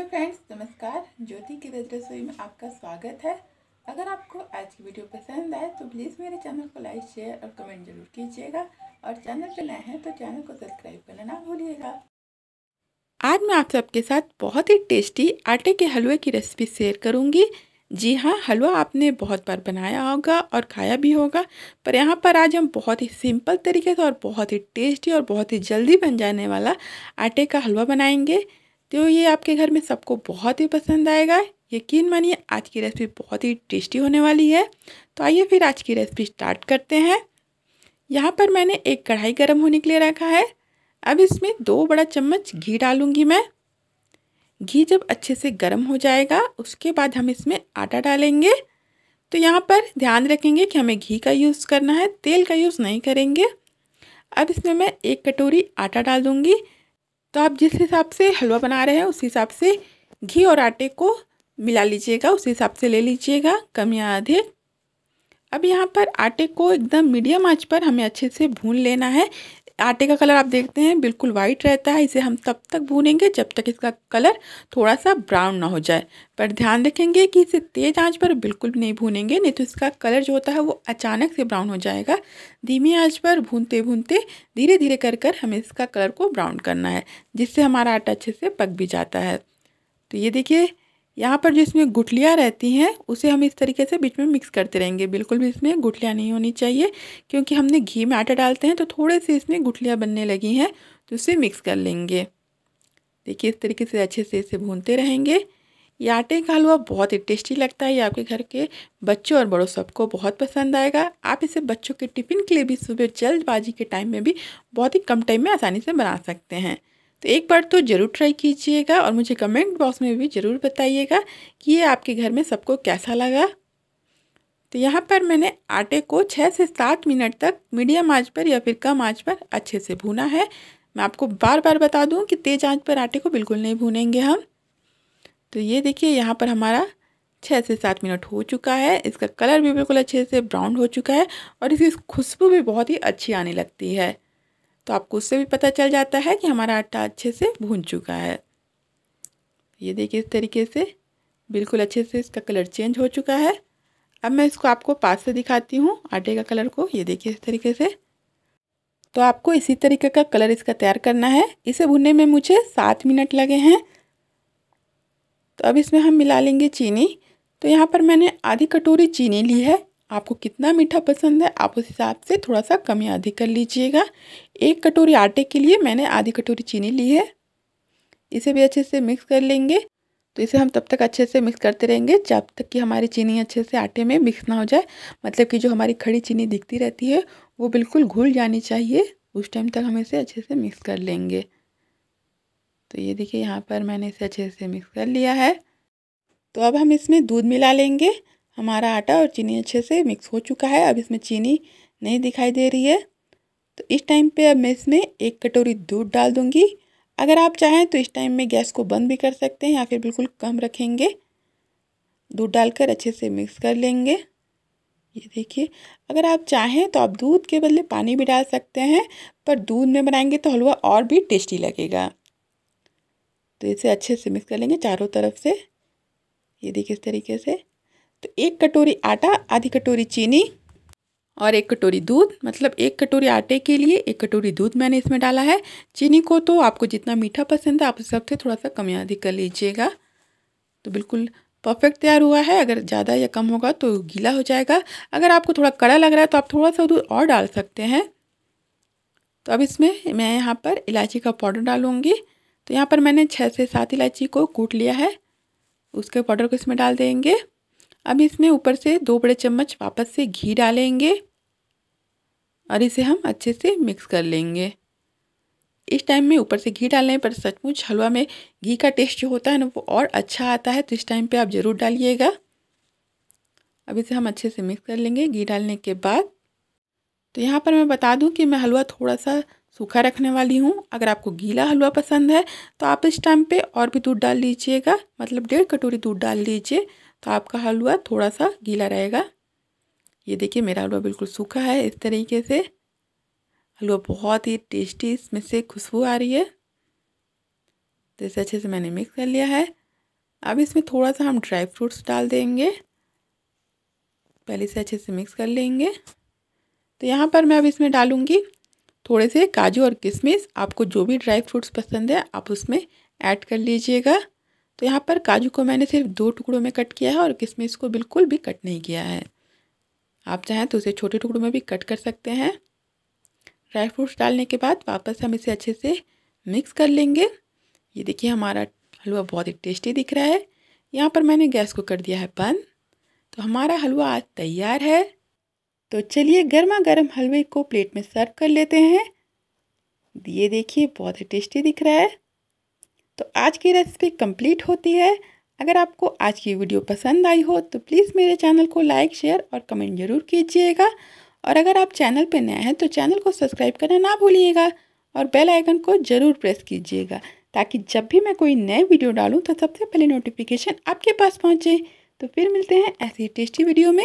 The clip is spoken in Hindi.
हेलो फ्रेंड्स नमस्कार ज्योति की रज रसोई में आपका स्वागत है अगर आपको आज की वीडियो पसंद आए तो प्लीज़ मेरे चैनल को लाइक शेयर और कमेंट जरूर कीजिएगा और चैनल पर नए हैं तो चैनल को सब्सक्राइब करना ना भूलिएगा आज मैं आप सबके साथ बहुत ही टेस्टी आटे के हलवे की रेसिपी शेयर करूँगी जी हाँ हलवा आपने बहुत बार बनाया होगा और खाया भी होगा पर यहाँ पर आज हम बहुत ही सिंपल तरीके से और बहुत ही टेस्टी और बहुत ही जल्दी बन जाने वाला आटे का हलवा बनाएंगे तो ये आपके घर में सबको बहुत ही पसंद आएगा यकीन मानिए आज की रेसिपी बहुत ही टेस्टी होने वाली है तो आइए फिर आज की रेसिपी स्टार्ट करते हैं यहाँ पर मैंने एक कढ़ाई गर्म होने के लिए रखा है अब इसमें दो बड़ा चम्मच घी डालूंगी मैं घी जब अच्छे से गर्म हो जाएगा उसके बाद हम इसमें आटा डालेंगे तो यहाँ पर ध्यान रखेंगे कि हमें घी का यूज़ करना है तेल का यूज़ नहीं करेंगे अब इसमें मैं एक कटोरी आटा डाल दूँगी तो आप जिस हिसाब से हलवा बना रहे हैं उस हिसाब से घी और आटे को मिला लीजिएगा उस हिसाब से ले लीजिएगा कम या अधिक अब यहाँ पर आटे को एकदम मीडियम आंच पर हमें अच्छे से भून लेना है आटे का कलर आप देखते हैं बिल्कुल वाइट रहता है इसे हम तब तक भूनेंगे जब तक इसका कलर थोड़ा सा ब्राउन ना हो जाए पर ध्यान रखेंगे कि इसे तेज आंच पर बिल्कुल भी नहीं भूनेंगे नहीं तो इसका कलर जो होता है वो अचानक से ब्राउन हो जाएगा धीमी आंच पर भूनते भूनते धीरे धीरे कर कर हमें इसका कलर को ब्राउन करना है जिससे हमारा आटा अच्छे से पक भी जाता है तो ये देखिए यहाँ पर जो इसमें गुठलियाँ रहती हैं उसे हम इस तरीके से बीच में मिक्स करते रहेंगे बिल्कुल भी इसमें गुठलियाँ नहीं होनी चाहिए क्योंकि हमने घी में आटा डालते हैं तो थोड़े से इसमें गुठलियाँ बनने लगी हैं तो उसे मिक्स कर लेंगे देखिए इस तरीके से अच्छे से इसे भूनते रहेंगे ये आटे का हलवा बहुत ही टेस्टी लगता है ये आपके घर के बच्चों और बड़ों सबको बहुत पसंद आएगा आप इसे बच्चों के टिफ़िन के लिए भी सुबह जल्दबाजी के टाइम में भी बहुत ही कम टाइम में आसानी से बना सकते हैं तो एक बार तो ज़रूर ट्राई कीजिएगा और मुझे कमेंट बॉक्स में भी ज़रूर बताइएगा कि ये आपके घर में सबको कैसा लगा तो यहाँ पर मैंने आटे को छः से सात मिनट तक मीडियम आंच पर या फिर कम आंच पर अच्छे से भूना है मैं आपको बार बार बता दूँ कि तेज़ आंच पर आटे को बिल्कुल नहीं भूनेंगे हम तो ये देखिए यहाँ पर हमारा छः से सात मिनट हो चुका है इसका कलर भी बिल्कुल अच्छे से ब्राउन हो चुका है और इसकी खुशबू भी बहुत ही अच्छी आने लगती है तो आपको उससे भी पता चल जाता है कि हमारा आटा अच्छे से भून चुका है ये देखिए इस तरीके से बिल्कुल अच्छे से इसका कलर चेंज हो चुका है अब मैं इसको आपको पास से दिखाती हूँ आटे का कलर को ये देखिए इस तरीके से तो आपको इसी तरीके का कलर इसका तैयार करना है इसे भुनने में मुझे सात मिनट लगे हैं तो अब इसमें हम मिला लेंगे चीनी तो यहाँ पर मैंने आधी कटोरी चीनी ली है आपको कितना मीठा पसंद है आप उस हिसाब से थोड़ा सा कम या अधिक कर लीजिएगा एक कटोरी आटे के लिए मैंने आधी कटोरी चीनी ली है इसे भी अच्छे से मिक्स कर लेंगे तो इसे हम तब तक अच्छे से मिक्स करते रहेंगे जब तक कि हमारी चीनी अच्छे से आटे में मिक्स ना हो जाए मतलब कि जो हमारी खड़ी चीनी दिखती रहती है वो बिल्कुल घुल जानी चाहिए उस टाइम तक हम इसे अच्छे से मिक्स कर लेंगे तो ये देखिए यहाँ पर मैंने इसे अच्छे से मिक्स कर लिया है तो अब हम इसमें दूध मिला लेंगे हमारा आटा और चीनी अच्छे से मिक्स हो चुका है अब इसमें चीनी नहीं दिखाई दे रही है तो इस टाइम पे अब मैं इसमें एक कटोरी दूध डाल दूंगी अगर आप चाहें तो इस टाइम में गैस को बंद भी कर सकते हैं या फिर बिल्कुल कम रखेंगे दूध डालकर अच्छे से मिक्स कर लेंगे ये देखिए अगर आप चाहें तो आप दूध के बदले पानी भी डाल सकते हैं पर दूध में बनाएंगे तो हलवा और भी टेस्टी लगेगा तो इसे अच्छे से मिक्स कर लेंगे चारों तरफ से ये देखिए इस तरीके से तो एक कटोरी आटा आधी कटोरी चीनी और एक कटोरी दूध मतलब एक कटोरी आटे के लिए एक कटोरी दूध मैंने इसमें डाला है चीनी को तो आपको जितना मीठा पसंद है आप सबसे से थोड़ा सा कम या अधिक कर लीजिएगा तो बिल्कुल परफेक्ट तैयार हुआ है अगर ज़्यादा या कम होगा तो गीला हो जाएगा अगर आपको थोड़ा कड़ा लग रहा है तो आप थोड़ा सा दूध और डाल सकते हैं तो अब इसमें मैं यहाँ पर इलायची का पाउडर डालूँगी तो यहाँ पर मैंने छः से सात इलायची को कूट लिया है उसके पाउडर को इसमें डाल देंगे अब इसमें ऊपर से दो बड़े चम्मच वापस से घी डालेंगे और इसे हम अच्छे से मिक्स कर लेंगे इस टाइम में ऊपर से घी डालने पर सचमुच हलवा में घी का टेस्ट जो होता है ना वो और अच्छा आता है तो इस टाइम पे आप ज़रूर डालिएगा अब इसे हम अच्छे से मिक्स कर लेंगे घी डालने के बाद तो यहाँ पर मैं बता दूँ कि मैं हलवा थोड़ा सा सूखा रखने वाली हूँ अगर आपको गीला हलवा पसंद है तो आप इस टाइम पे और भी दूध डाल लीजिएगा मतलब डेढ़ कटोरी दूध डाल लीजिए तो आपका हलवा थोड़ा सा गीला रहेगा ये देखिए मेरा हलवा बिल्कुल सूखा है इस तरीके से हलवा बहुत ही टेस्टी इसमें से खुशबू आ रही है तो इसे अच्छे से मैंने मिक्स कर लिया है अब इसमें थोड़ा सा हम ड्राई फ्रूट्स डाल देंगे पहले से अच्छे से मिक्स कर लेंगे तो यहाँ पर मैं अब इसमें डालूँगी थोड़े से काजू और किशमिश आपको जो भी ड्राई फ्रूट्स पसंद है आप उसमें ऐड कर लीजिएगा तो यहाँ पर काजू को मैंने सिर्फ दो टुकड़ों में कट किया है और किशमिश को बिल्कुल भी कट नहीं किया है आप चाहें तो उसे छोटे टुकड़ों में भी कट कर सकते हैं ड्राई फ्रूट्स डालने के बाद वापस हम इसे अच्छे से मिक्स कर लेंगे ये देखिए हमारा हलवा बहुत ही टेस्टी दिख रहा है यहाँ पर मैंने गैस को कर दिया है बंद तो हमारा हलवा आज तैयार है तो चलिए गर्मा गर्म हलवे को प्लेट में सर्व कर लेते हैं ये देखिए बहुत ही टेस्टी दिख रहा है तो आज की रेसिपी कंप्लीट होती है अगर आपको आज की वीडियो पसंद आई हो तो प्लीज़ मेरे चैनल को लाइक शेयर और कमेंट ज़रूर कीजिएगा और अगर आप चैनल पर नए हैं तो चैनल को सब्सक्राइब करना ना भूलिएगा और बेल आइकन को ज़रूर प्रेस कीजिएगा ताकि जब भी मैं कोई नए वीडियो डालूँ तो सबसे पहले नोटिफिकेशन आपके पास पहुँचे तो फिर मिलते हैं ऐसी टेस्टी वीडियो में